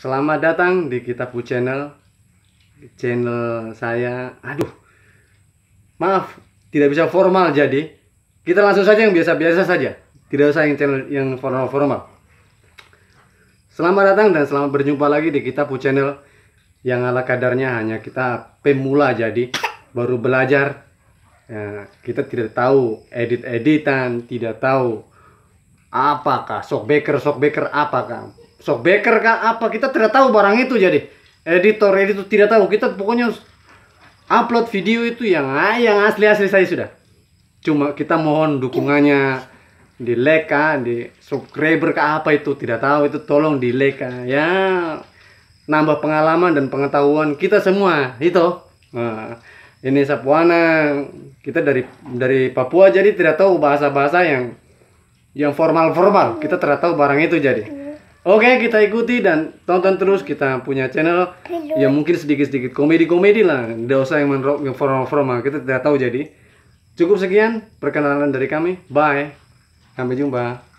Selamat datang di Kitabu Channel. Channel saya, aduh, maaf, tidak bisa formal jadi kita langsung saja yang biasa-biasa saja. Tidak usah yang channel yang formal-formal. Selamat datang dan selamat berjumpa lagi di Kitabu Channel yang ala kadarnya hanya kita pemula jadi baru belajar. Ya, kita tidak tahu edit-editan, tidak tahu apakah shockbreaker-shockbreaker apakah sok baker kah apa kita tidak tahu barang itu jadi editor editor tidak tahu kita pokoknya upload video itu yang ah, yang asli asli saya sudah cuma kita mohon dukungannya di like kah, di subscriber kah apa itu tidak tahu itu tolong di like kah. ya nambah pengalaman dan pengetahuan kita semua itu nah, ini Sapuana kita dari dari Papua jadi tidak tahu bahasa bahasa yang yang formal formal kita tidak tahu barang itu jadi Oke, kita ikuti dan tonton terus kita punya channel ya mungkin sedikit-sedikit komedi-komedi lah. Tidak usah yang menrok yang formal-formal, kita tidak tahu jadi. Cukup sekian perkenalan dari kami. Bye. Sampai jumpa.